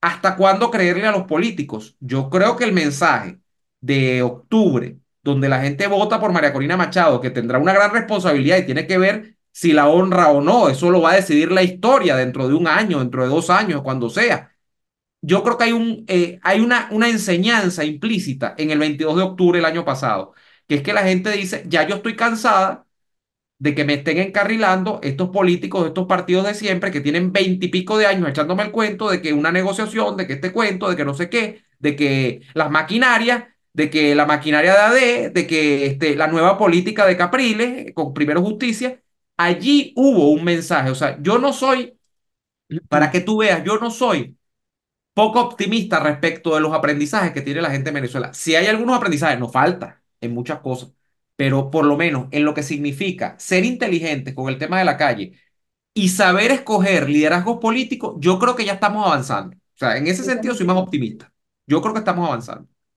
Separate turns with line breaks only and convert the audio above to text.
¿Hasta cuándo creerle a los políticos? Yo creo que el mensaje de octubre, donde la gente vota por María Corina Machado, que tendrá una gran responsabilidad y tiene que ver si la honra o no, eso lo va a decidir la historia dentro de un año, dentro de dos años, cuando sea. Yo creo que hay, un, eh, hay una, una enseñanza implícita en el 22 de octubre del año pasado, que es que la gente dice, ya yo estoy cansada de que me estén encarrilando estos políticos, estos partidos de siempre que tienen veintipico de años echándome el cuento de que una negociación, de que este cuento, de que no sé qué, de que las maquinarias, de que la maquinaria de AD, de que este, la nueva política de Capriles eh, con Primero Justicia, allí hubo un mensaje. O sea, yo no soy, para que tú veas, yo no soy poco optimista respecto de los aprendizajes que tiene la gente en Venezuela. Si hay algunos aprendizajes, nos falta en muchas cosas pero por lo menos en lo que significa ser inteligente con el tema de la calle y saber escoger liderazgos políticos, yo creo que ya estamos avanzando. O sea, en ese sentido soy más optimista. Yo creo que estamos avanzando.